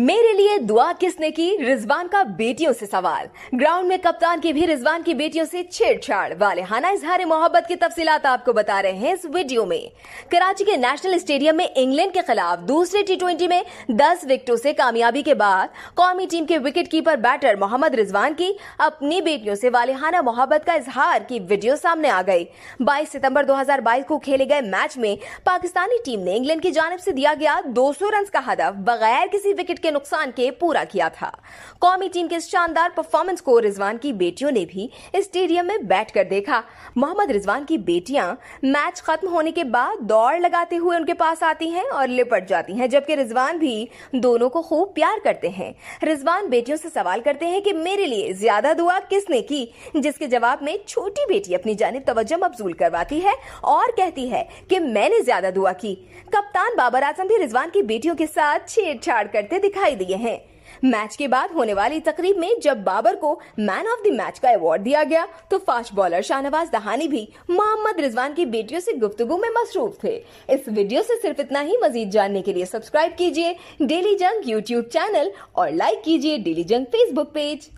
मेरे लिए दुआ किसने की रिजवान का बेटियों से सवाल ग्राउंड में कप्तान की भी रिजवान की बेटियों से छेड़छाड़ वाले हाना इजहार मोहब्बत की तफसीलात आपको बता रहे हैं इस वीडियो में कराची के नेशनल स्टेडियम में इंग्लैंड के खिलाफ दूसरे टी में 10 विकेटों से कामयाबी के बाद कौमी टीम के wicket keeper batter Mohammad Rizwan की अपनी बेटियों से वालेहाना मोहब्बत का इजहार की वीडियो सामने आ गई बाईस सितम्बर दो को खेले गए मैच में पाकिस्तानी टीम ने इंग्लैंड की जानब ऐसी दिया गया दो रन का हदफ बगैर किसी विकेट के के नुकसान के पूरा किया था कौमी टीम के शानदार परफॉर्मेंस को रिजवान की बेटियों ने भी स्टेडियम में बैठ कर देखा मोहम्मद रिजवान की बेटियां मैच खत्म होने के बाद दौड़ लगाते हुए उनके पास आती हैं और लिपट जाती हैं जबकि रिजवान भी दोनों को खूब प्यार करते हैं रिजवान बेटियों से सवाल करते हैं कि मेरे लिए ज्यादा दुआ किसने की जिसके जवाब में छोटी बेटी अपनी जानब तवज्जो मबजूल करवाती है और कहती है कि मैंने ज्यादा दुआ की कप्तान बाबर आजम भी रिजवान की बेटियों के साथ छेड़छाड़ करते दिखाई दिए हैं मैच के बाद होने वाली तकरीब में जब बाबर को मैन ऑफ द मैच का अवार्ड दिया गया तो फास्ट बॉलर शाहनवाज दहानी भी मोहम्मद रिजवान की बेटियों से गुफ्तगु में मसरूफ थे इस वीडियो से सिर्फ इतना ही मजीद जानने के लिए सब्सक्राइब कीजिए डेली जंग यूट्यूब चैनल और लाइक कीजिए डेली जंग फेसबुक पेज